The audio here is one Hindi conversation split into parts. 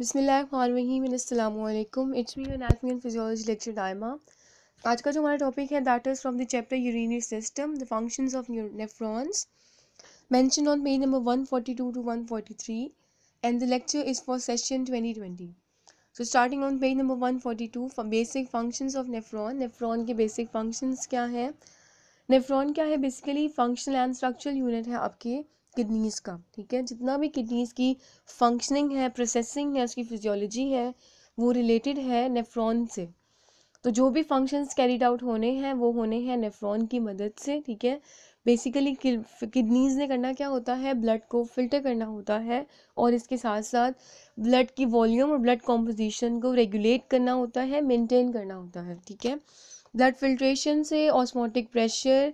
बिसमीम it's me anatomy and physiology lecture डायमा आज का जो हमारा टॉपिक है that is from the chapter urinary system the functions of nephrons mention on page number 142 to 143 and the lecture is for session 2020 so starting on page number 142 for basic functions of nephron nephron के बेसिक फंक्शंस क्या है नेफ्रॉन क्या है basically functional and structural unit है आपके किडनीज़ का ठीक है जितना भी किडनीज़ की फंक्शनिंग है प्रोसेसिंग है उसकी फिजियोलॉजी है वो रिलेटेड है नेफ्रॉन से तो जो भी फंक्शंस कैरिड आउट होने हैं वो होने हैं नेफ्रॉन की मदद से ठीक है बेसिकली किडनीज़ ने करना क्या होता है ब्लड को फिल्टर करना होता है और इसके साथ साथ ब्लड की वॉल्यूम और ब्लड कॉम्पोजिशन को रेगुलेट करना होता है मेंटेन करना होता है ठीक है ब्लड फिल्ट्रेशन से osmotic pressure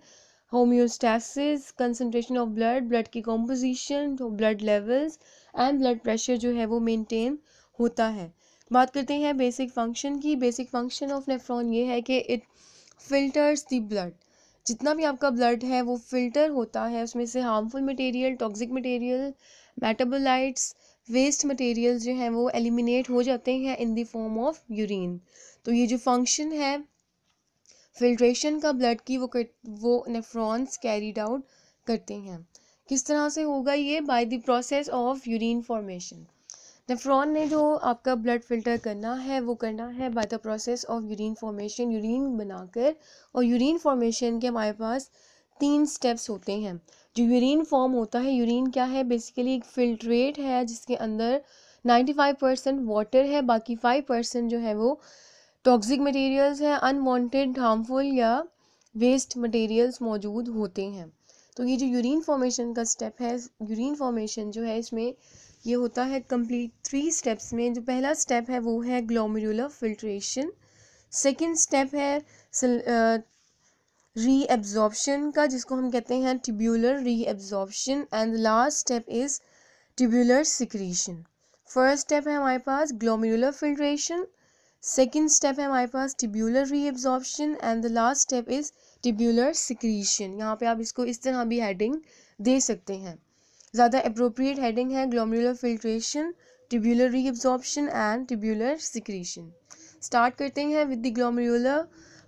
homeostasis concentration of blood blood की composition blood levels and blood pressure जो है वो मेनटेन होता है बात करते हैं बेसिक फंक्शन की बेसिक फंक्शन ऑफ नेफ्रॉन ये है कि इट फिल्टर्स दी ब्लड जितना भी आपका ब्लड है वो फिल्टर होता है उसमें से harmful material toxic material metabolites waste material जो हैं वो एलिमिनेट हो जाते हैं in the form of urine तो ये जो फंक्शन है फिल्ट्रेशन का ब्लड की वो कर, वो नेफ्रॉन्स कैरीड आउट करते हैं किस तरह से होगा ये by the process of urine formation nephron ने जो आपका ब्लड फिल्टर करना है वो करना है by the process of urine formation urine बनाकर और यूरिन फॉर्मेशन के हमारे पास तीन स्टेप्स होते हैं जो यूरिन फॉर्म होता है यूरिन क्या है बेसिकली एक फिल्ट्रेट है जिसके अंदर नाइन्टी फाइव परसेंट वाटर है बाकी फाइव परसेंट जो है वो टॉक्सिक मटेरियल्स हैं अनवांटेड हार्मफुल या वेस्ट मटेरियल्स मौजूद होते हैं तो ये जो यूरिन फॉर्मेशन का स्टेप है यूरिन फॉर्मेशन जो है इसमें ये होता है कंप्लीट थ्री स्टेप्स में जो पहला स्टेप है वो है ग्लोमेरुलर फिल्ट्रेशन सेकेंड स्टेप है रीएब्जॉर्प्शन का जिसको हम कहते हैं re reabsorption and last step is tubular secretion first step है हमारे पास ग्लोमेरुलर फिल्ट्रेशन सेकेंड स्टेप है हमारे पास tubular reabsorption and the last step is tubular secretion यहाँ पे आप इसको इस तरह भी हेडिंग दे सकते हैं ज़्यादा अप्रोप्रिएट हेडिंग है glomerular filtration tubular reabsorption and tubular secretion start करते हैं with the glomerular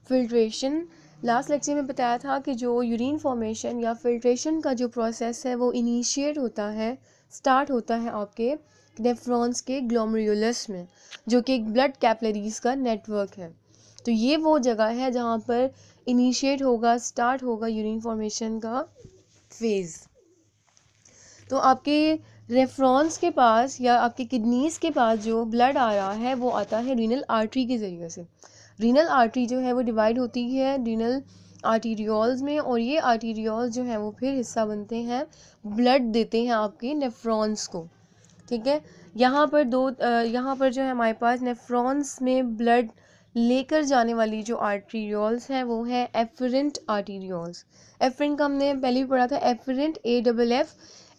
filtration last lecture में बताया था कि जो यूरिन फॉर्मेशन या फिल्ट्रेशन का जो प्रोसेस है वो इनिशिएट होता है स्टार्ट होता है आपके नेफ्रॉन्स के ग्लोमरुलस में जो कि एक ब्लड कैपलरीज का नेटवर्क है तो ये वो जगह है जहाँ पर इनिशिएट होगा स्टार्ट होगा यूरिन फॉर्मेशन का फेज़ तो आपके रेफ्रॉन्स के पास या आपके किडनीज के पास जो ब्लड आ रहा है वो आता है रीनल आर्टरी के ज़रिए से रीनल आर्टरी जो है वो डिवाइड होती है रीनल आर्टीरियोल्स में और ये आर्टीरियोल्स जो हैं वो फिर हिस्सा बनते हैं ब्लड देते हैं आपके नेफ्रॉन्स को ठीक है यहाँ पर दो यहाँ पर जो है हमारे पास नेफ्रॉन्स में ब्लड लेकर जाने वाली जो आर्टीरियोल्स हैं वो है एफरेंट आर्टीरियोल्स एफरेंट का हमने पहले भी पढ़ा था afferent A double F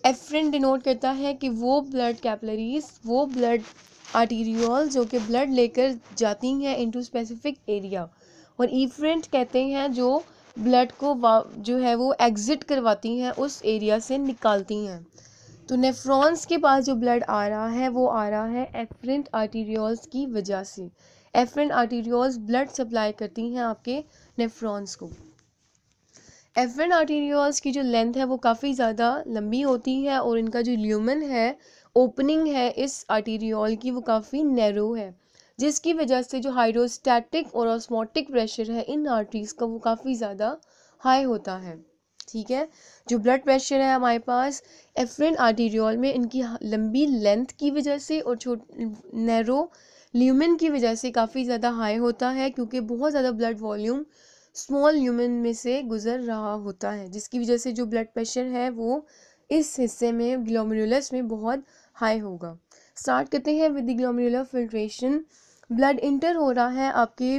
afferent denote करता है कि वो ब्लड कैपलरीज वो ब्लड आर्टीरियोल जो कि ब्लड लेकर जाती हैं इनटू स्पेसिफिक एरिया और ईफ्रेंट कहते हैं जो ब्लड को जो है वो एग्ज़िट करवाती हैं उस एरिया से निकालती हैं तो नेफ्रॉन्स के पास जो ब्लड आ रहा है वो आ रहा है एफरेंट आर्टीरियोल्स की वजह से एफरेंट आर्टीरियोल्स ब्लड सप्लाई करती हैं आपके नेफ्रॉन्स को एफरेंट आर्टीरियोल्स की जो लेंथ है वो काफ़ी ज़्यादा लंबी होती है और इनका जो ल्यूमन है ओपनिंग है इस आर्टीरियोल की वो काफ़ी नैरो है जिसकी वजह से जो हाइड्रोस्टैटिक और ऑस्मोटिक प्रेशर है इन आर्टरीज का वो काफ़ी ज़्यादा हाई होता है ठीक है जो ब्लड प्रेशर है हमारे पास एफरेंट आर्टीरियोल में इनकी लंबी लेंथ की वजह से और छोट नैरो ल्यूमेन की वजह से काफ़ी ज़्यादा हाई होता है क्योंकि बहुत ज़्यादा ब्लड वॉल्यूम स्मॉल ल्यूमेन में से गुजर रहा होता है जिसकी वजह से जो ब्लड प्रेशर है वो इस हिस्से में ग्लोमरुलस में बहुत हाई होगा स्टार्ट करते हैं with glomerular filtration blood enter हो रहा है आपके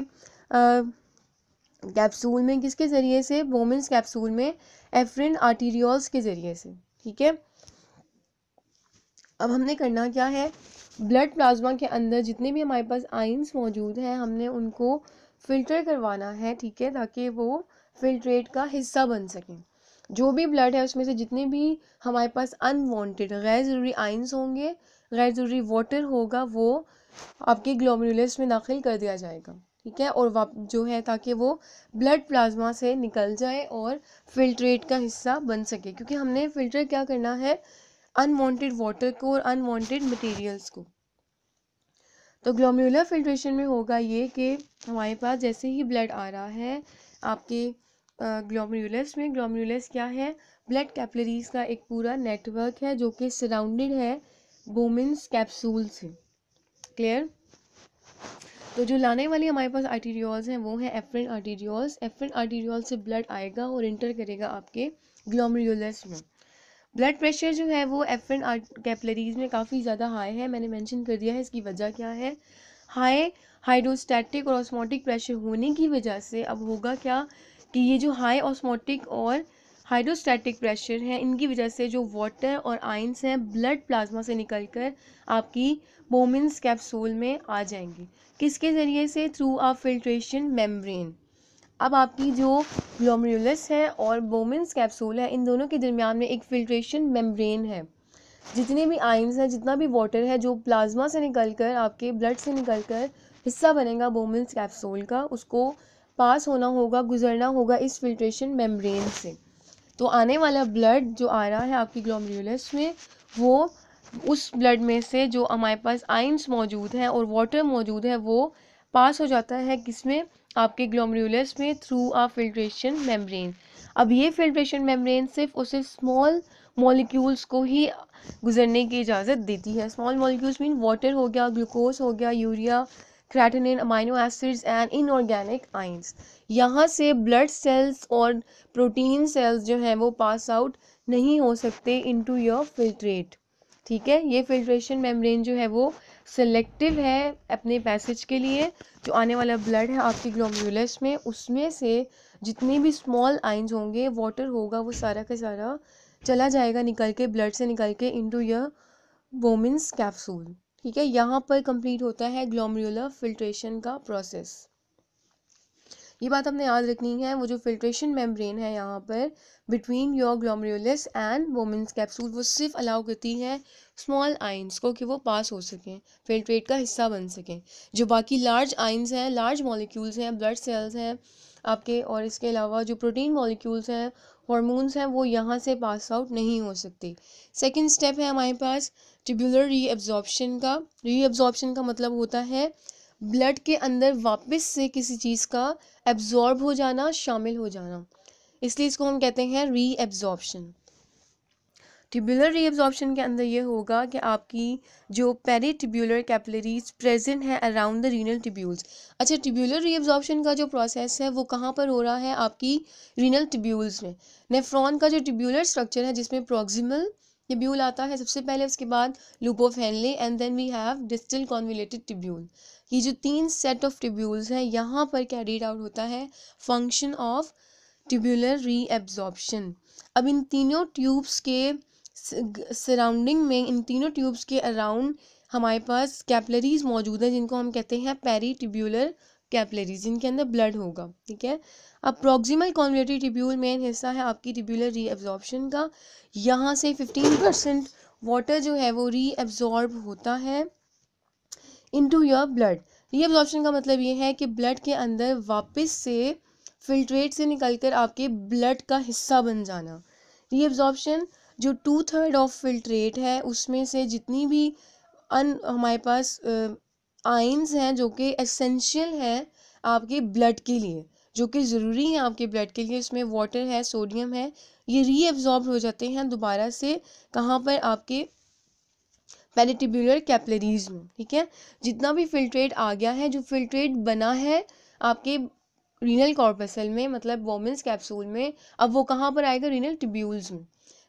कैप्सूल में किसके ज़रिए से वोमेंस कैप्सूल में एफरिन आर्टीरियोल्स के ज़रिए से ठीक है अब हमने करना क्या है ब्लड प्लाज्मा के अंदर जितने भी हमारे पास आइंस मौजूद हैं हमने उनको फिल्टर करवाना है ठीक है ताकि वो फिल्ट्रेट का हिस्सा बन सकें जो भी ब्लड है उसमें से जितने भी हमारे पास अनवांटेड गैर ज़रूरी आइंस होंगे गैर ज़रूरी वाटर होगा वो आपके ग्लोमरुलस में दाखिल कर दिया जाएगा ठीक है और वाप जो है ताकि वो ब्लड प्लाज्मा से निकल जाए और फिल्ट्रेट का हिस्सा बन सके क्योंकि हमने फिल्टर क्या करना है अनवांटेड वाटर को और अनवांटेड मटेरियल्स को तो ग्लोम्यूलर फिल्ट्रेशन में होगा ये कि हमारे पास जैसे ही ब्लड आ रहा है आपके ग्लोम्यूलस में ग्लोम्यूलस क्या है ब्लड कैपलरीज का एक पूरा नेटवर्क है जो कि सराउंडेड है बोमेंस कैप्सूल से क्लियर तो जो लाने वाली हमारे पास आर्टीरियोल्स हैं वो हैं एफरेंट आर्टीरियोल्स एफरेंट आर्टीरियोल से ब्लड आएगा और इंटर करेगा आपके ग्लोमरियोलस में ब्लड प्रेशर जो है वो एफरेंट कैपलरीज में काफ़ी ज़्यादा हाई है मैंने मेंशन कर दिया है इसकी वजह क्या है हाई हाइड्रोस्टैटिक और ऑस्मोटिक प्रेशर होने की वजह से अब होगा क्या कि ये जो हाई ऑस्मोटिक और हाइड्रोस्टैटिक प्रेशर है इनकी वजह से जो वाटर और आइंस हैं ब्लड प्लाज्मा से निकलकर आपकी बोमिनस कैप्सूल में आ जाएंगे किसके ज़रिए से थ्रू आ फिल्ट्रेशन मेम्ब्रेन अब आपकी जो ग्लोमरुलस है और बोमिन्स कैप्सूल है इन दोनों के दरमियान में एक फिल्ट्रेशन मेम्ब्रेन है जितने भी आइंस हैं जितना भी वाटर है जो प्लाज्मा से कर आपके ब्लड से कर हिस्सा बनेगा बोमिनस कैप्सूल का उसको पास होना होगा गुजरना होगा इस फिल्ट्रेशन मेम्ब्रेन से तो आने वाला ब्लड जो आ रहा है आपकी ग्लोमरुलस में वो उस ब्लड में से जो हमारे पास आइंस मौजूद हैं और वाटर मौजूद है वो पास हो जाता है किसमें आपके ग्लोमरुलस में थ्रू आ फिल्ट्रेशन मेम्ब्रेन अब ये फिल्ट्रेशन मेम्ब्रेन सिर्फ और सिर्फ स्मॉल मॉलिक्यूल्स को ही गुजरने की इजाज़त देती है स्मॉल मॉलिक्यूल्स मीन वाटर हो गया ग्लूकोज हो गया urea creatinine amino acids and inorganic ions यहाँ से ब्लड सेल्स और प्रोटीन सेल्स जो हैं वो पास आउट नहीं हो सकते इनटू योर फिल्ट्रेट ठीक है ये फिल्ट्रेशन मेम्ब्रेन जो है वो सेलेक्टिव है अपने पैसेज के लिए जो आने वाला ब्लड है आपकी ग्लोम्यूलस में उसमें से जितने भी स्मॉल आइंस होंगे वाटर होगा वो सारा का सारा चला जाएगा निकल के ब्लड से निकल के इनटू योर वोमेंस कैप्सूल ठीक है यहाँ पर कंप्लीट होता है ग्लोमरुलर फिल्ट्रेशन का प्रोसेस ये बात आपने याद रखनी है वो जो फिल्ट्रेशन मेम्ब्रेन है यहाँ पर between your glomerulus and Bowman's capsule वो सिर्फ अलाउ करती है स्मॉल आइंस को कि वो पास हो सकें फिल्ट्रेट का हिस्सा बन सकें जो बाकी लार्ज आइंस हैं लार्ज मॉलिक्यूल्स हैं ब्लड सेल्स हैं आपके और इसके अलावा जो प्रोटीन मॉलिक्यूल्स हैं हॉर्मोन्स हैं वो यहाँ से पास आउट नहीं हो सकते सेकेंड स्टेप है हमारे पास ट्यूबुलर रीएब्जॉर्प्शन का रीएब्जॉर्प्शन का मतलब होता है ब्लड के अंदर वापस से किसी चीज़ का एब्जॉर्ब हो जाना शामिल हो जाना इसलिए इसको हम कहते हैं रीएब्जॉर्प्शन टिब्यूलर रीअब्जॉर्बशन के अंदर ये होगा कि आपकी जो पेरी टिब्यूलर कैपलरीज प्रेजेंट है अराउंड द रीनल टिब्यूल्स अच्छा टिब्यूलर रीअब्जॉर्बशन का जो प्रोसेस है वो कहाँ पर हो रहा है आपकी रीनल टिब्यूल्स में नेफ्रॉन का जो टिब्यूलर स्ट्रक्चर है जिसमें प्रोक्सिमल टिब्यूल आता है सबसे पहले उसके बाद loop of Henle and then we have distal convoluted tubule ये जो तीन सेट ऑफ टिब्यूल्स हैं यहाँ पर कैरीड आउट होता है फंक्शन ऑफ टिब्यूलर रीअब्जॉर्बशन अब इन तीनों ट्यूब्स के सराउंडिंग में इन तीनों ट्यूब्स के अराउंड हमारे पास कैपलरीज मौजूद हैं जिनको हम कहते हैं पेरी ट्यूब्यूलर कैपलरीज जिनके अंदर ब्लड होगा ठीक है अब प्रोक्सिमल कॉन्वेटरी ट्यूब्यूल मेन हिस्सा है आपकी ट्यूब्यूलर रीएब्जॉर्प्शन का यहाँ से फिफ्टीन परसेंट वाटर जो है वो रीएब्जॉर्ब होता है इनटू योर ब्लड रीएब्जॉर्प्शन का मतलब ये है कि ब्लड के अंदर वापस से फिल्ट्रेट से निकलकर आपके ब्लड का हिस्सा बन जाना रीएब्जॉर्प्शन जो टू थर्ड ऑफ फिल्ट्रेट है उसमें से जितनी भी अन हमारे पास आइंस हैं जो कि एसेंशियल हैं आपके ब्लड के लिए जो कि ज़रूरी है आपके ब्लड के लिए इसमें वाटर है सोडियम है ये रीअब्जॉर्ब हो जाते हैं दोबारा से कहाँ पर आपके पेरिटिबुलर कैपलरीज में ठीक है जितना भी फिल्ट्रेट आ गया है जो फिल्ट्रेट बना है आपके रीनल कॉर्पसल में मतलब वोमेंस कैप्सूल में अब वो कहाँ पर आएगा रीनल टिब्यूल्स में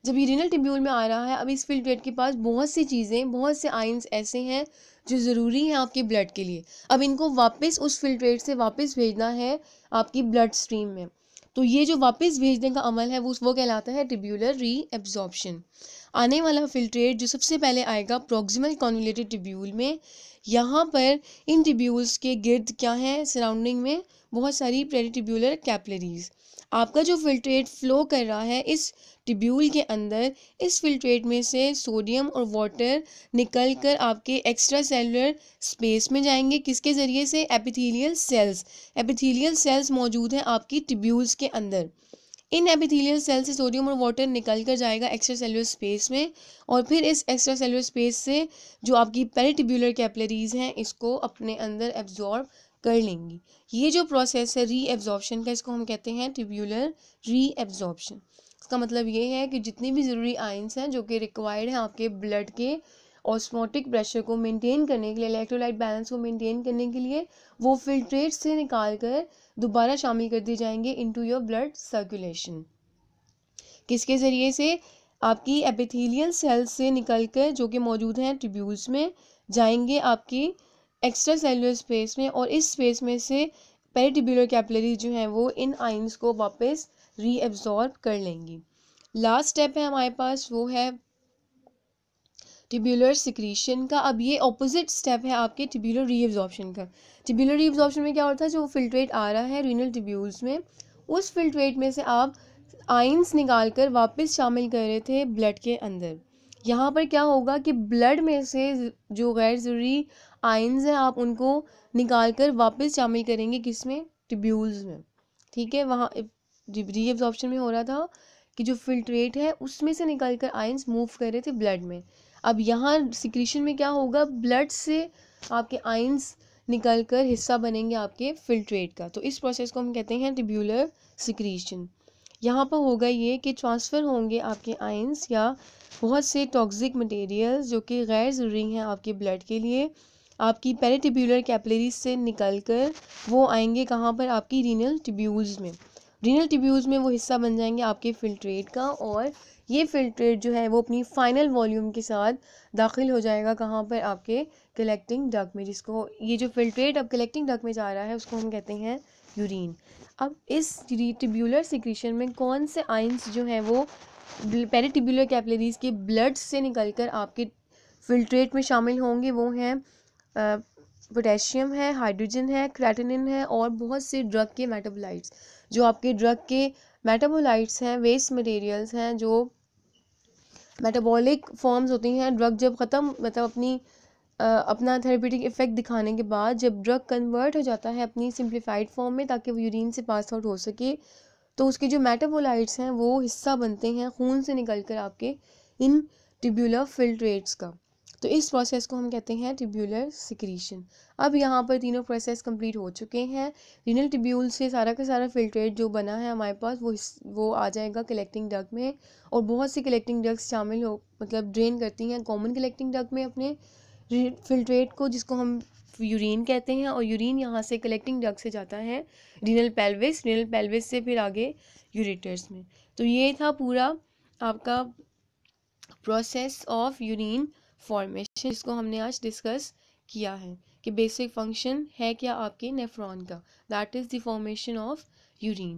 जब यूरिनल टिब्यूल में आ रहा है अब इस फिल्ट्रेट के पास बहुत सी चीज़ें बहुत से आइन्स ऐसे हैं जो ज़रूरी हैं आपके ब्लड के लिए अब इनको वापस उस फिल्ट्रेट से वापस भेजना है आपकी ब्लड स्ट्रीम में तो ये जो वापस भेजने का अमल है वो वो कहलाता है टिब्यूलर री एब्जॉर्बशन आने वाला फिल्ट्रेट जो सबसे पहले आएगा प्रोक्सिमल कॉन्वलेटेड टिब्यूल में यहाँ पर इन टिब्यूल्स के गिर्द क्या है सराउंडिंग में बहुत सारी प्रेडिटिब्यूलर कैपलरीज आपका जो फिल्ट्रेट फ्लो कर रहा है इस टिब्यूल के अंदर इस फिल्ट्रेट में से सोडियम और वाटर निकल कर आपके एक्स्ट्रा सेलुलर स्पेस में जाएंगे किसके ज़रिए से एपिथीलियल सेल्स एपिथीलियल सेल्स मौजूद हैं आपकी टिब्यूल्स के अंदर इन एपिथीलियल सेल से सोडियम और वाटर निकल कर जाएगा एक्स्ट्रा सेलुलर स्पेस में और फिर इस एक्स्ट्रा सेलुलर स्पेस से जो आपकी पेरिटिब्यूलर कैपलरीज हैं इसको अपने अंदर एब्जॉर्ब कर लेंगी ये जो प्रोसेस है री एब्जॉर्प्शन का इसको हम कहते हैं टिब्यूलर री एब्जॉर्प्शन इसका मतलब ये है कि जितनी भी ज़रूरी आइंस हैं जो कि रिक्वायर्ड हैं आपके ब्लड के ऑस्मोटिक प्रेशर को मेंटेन करने के लिए इलेक्ट्रोलाइट बैलेंस को मेंटेन करने के लिए वो फिल्ट्रेट से निकाल कर दोबारा शामिल कर दिए जाएंगे इनटू योर ब्लड सर्कुलेशन किसके ज़रिए से आपकी एपिथेलियल सेल्स से निकल कर जो कि मौजूद हैं ट्रिब्यूल्स में जाएंगे आपकी एक्स्ट्रा सेलुलर स्पेस में और इस स्पेस में से पेरिटिब्यूलर कैपलरी जो हैं वो इन आइंस को वापस रीअब्ज़ॉर्ब कर लेंगी लास्ट स्टेप है हमारे पास वो है टिब्यूलर सिक्रीशन का अब ये ऑपोजिट स्टेप है आपके टिब्यूलर रीअब्जॉर्बशन का टिब्यूलर रीअब्जॉर्बशन में क्या होता है जो फिल्ट्रेट आ रहा है रीनल टिब्यूल्स में उस फिल्ट्रेट में से आप आइंस निकाल कर वापस शामिल कर रहे थे ब्लड के अंदर यहाँ पर क्या होगा कि ब्लड में से जो गैर ज़रूरी आइंस हैं आप उनको निकाल कर वापस शामिल करेंगे किस में टिब्यूल्स में ठीक है वहाँ री में हो रहा था कि जो फिल्ट्रेट है उसमें से निकल कर आयंस मूव कर रहे थे ब्लड में अब यहाँ सिक्रीशन में क्या होगा ब्लड से आपके आयंस निकल कर हिस्सा बनेंगे आपके फिल्ट्रेट का तो इस प्रोसेस को हम कहते हैं टिब्यूलर सिक्रीशन यहाँ पर होगा ये कि ट्रांसफ़र होंगे आपके आयंस या बहुत से टॉक्सिक मटेरियल जो कि गैर ज़रूरी हैं आपके ब्लड के लिए आपकी पेरेटिब्यूलर कैपलरीज से निकल कर वो आएंगे कहाँ पर आपकी रीनल टिब्यूल्स में रीनल ट्यूब्यूल्स में वो हिस्सा बन जाएंगे आपके फिल्ट्रेट का और ये फिल्ट्रेट जो है वो अपनी फाइनल वॉल्यूम के साथ दाखिल हो जाएगा कहाँ पर आपके कलेक्टिंग डक में जिसको ये जो फिल्ट्रेट अब कलेक्टिंग डक में जा रहा है उसको हम कहते हैं यूरिन अब इस ट्यूब्यूलर सिक्रीशन में कौन से आइंस जो हैं वो पेरिटिब्यूलर कैपलरीज के ब्लड से कर आपके फिल्ट्रेट में शामिल होंगे वो हैं पोटेशियम है हाइड्रोजन है क्रैटिनिन है और बहुत से ड्रग के मेटाबोलाइट्स जो आपके ड्रग के मेटाबोलाइट्स हैं वेस्ट मटेरियल्स हैं जो मेटाबॉलिक फॉर्म्स होती हैं ड्रग जब ख़त्म मतलब अपनी आ, अपना थेरेपेटिक इफेक्ट दिखाने के बाद जब ड्रग कन्वर्ट हो जाता है अपनी सिंप्लीफाइड फॉर्म में ताकि वो यूरिन से पास आउट हो सके तो उसके जो मेटाबोलाइट्स हैं वो हिस्सा बनते हैं खून से निकल कर आपके इन ट्यूबुलर फिल्ट्रेट्स का तो इस प्रोसेस को हम कहते हैं टिब्यूलर सिक्रीशन अब यहाँ पर तीनों प्रोसेस कंप्लीट हो चुके हैं रिनल टिब्यूल से सारा का सारा फिल्ट्रेट जो बना है हमारे पास वो वो आ जाएगा कलेक्टिंग डग में और बहुत सी कलेक्टिंग डग्स शामिल हो मतलब ड्रेन करती हैं कॉमन कलेक्टिंग डग में अपने फिल्ट्रेट को जिसको हम यूरिन कहते हैं और यूरिन यहाँ से कलेक्टिंग डग से जाता है रिनल पेल्विस रिनल पेल्विस से फिर आगे यूरेटर्स में तो ये था पूरा आपका प्रोसेस ऑफ यूरिन फॉर्मेशन जिसको हमने आज डिस्कस किया है कि बेसिक फंक्शन है क्या आपके नेफ्रॉन का that is the formation of urine